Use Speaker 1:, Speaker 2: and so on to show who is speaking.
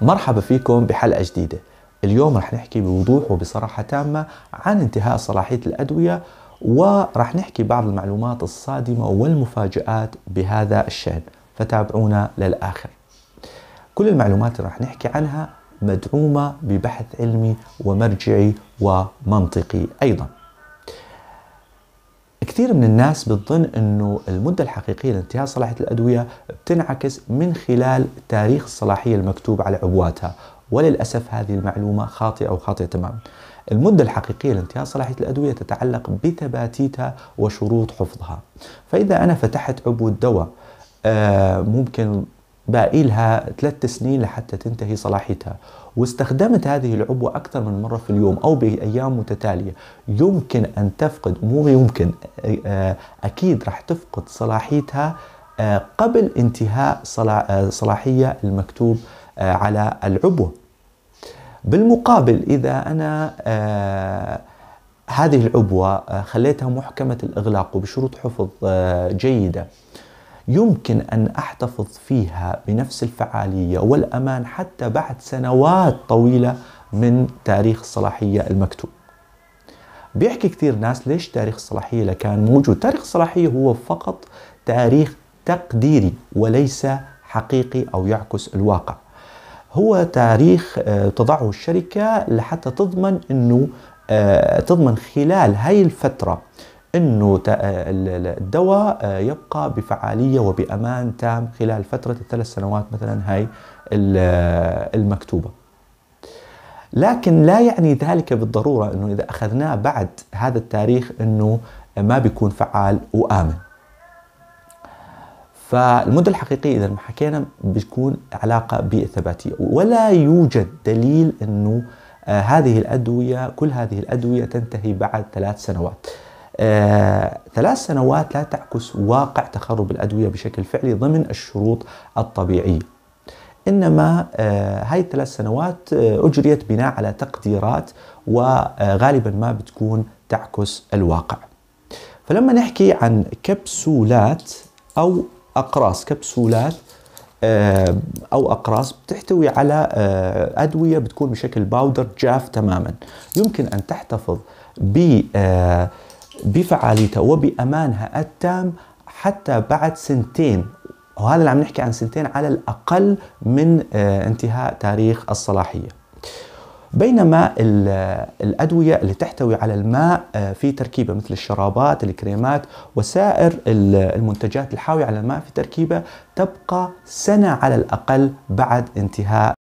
Speaker 1: مرحبا فيكم بحلقة جديدة اليوم رح نحكي بوضوح وبصراحة تامة عن انتهاء صلاحية الأدوية ورح نحكي بعض المعلومات الصادمة والمفاجآت بهذا الشأن فتابعونا للآخر كل المعلومات اللي رح نحكي عنها مدعومة ببحث علمي ومرجعي ومنطقي أيضاً كثير من الناس بتظن انه المده الحقيقيه لانتهاء صلاحيه الادويه بتنعكس من خلال تاريخ الصلاحيه المكتوب على عبواتها وللاسف هذه المعلومه خاطئه وخاطئه تماما المدة الحقيقية لانتهاء صلاحية الأدوية تتعلق بثباتيتها وشروط حفظها فإذا أنا فتحت عبوة دواء آه، ممكن باقي لها ثلاث سنين لحتى تنتهي صلاحيتها واستخدمت هذه العبوة أكثر من مرة في اليوم أو بأيام متتالية يمكن أن تفقد مو يمكن آه، أكيد راح تفقد صلاحيتها آه، قبل انتهاء آه، صلاحية المكتوب على العبوة بالمقابل إذا أنا هذه العبوة خليتها محكمة الإغلاق وبشروط حفظ جيدة يمكن أن أحتفظ فيها بنفس الفعالية والأمان حتى بعد سنوات طويلة من تاريخ الصلاحية المكتوب بيحكي كثير ناس ليش تاريخ الصلاحية لكان موجود تاريخ الصلاحية هو فقط تاريخ تقديري وليس حقيقي أو يعكس الواقع هو تاريخ آه، تضعه الشركة لحتى تضمن أنه آه، تضمن خلال هاي الفترة انه آه، الدواء آه، يبقى بفعاليه وبامان تام خلال فتره الثلاث سنوات مثلا هاي آه، المكتوبه. لكن لا يعني ذلك بالضروره انه اذا اخذناه بعد هذا التاريخ انه ما بيكون فعال وامن. فالمده الحقيقيه اذا ما حكينا بتكون علاقه بالثباتيه ولا يوجد دليل انه هذه الادويه كل هذه الادويه تنتهي بعد ثلاث سنوات. آه، ثلاث سنوات لا تعكس واقع تخرب الأدوية بشكل فعلي ضمن الشروط الطبيعية إنما آه، هاي الثلاث سنوات آه، أجريت بناء على تقديرات وغالبا ما بتكون تعكس الواقع فلما نحكي عن كبسولات أو أقراص كبسولات أو أقراص بتحتوي على أدوية بتكون بشكل باودر جاف تماما يمكن أن تحتفظ ب بفعاليتها وبأمانها التام حتى بعد سنتين وهذا اللي عم نحكي عن سنتين على الأقل من آه، انتهاء تاريخ الصلاحية بينما آه، الأدوية اللي تحتوي على الماء آه، في تركيبة مثل الشرابات الكريمات وسائر المنتجات الحاوية على الماء في تركيبة تبقى سنة على الأقل بعد انتهاء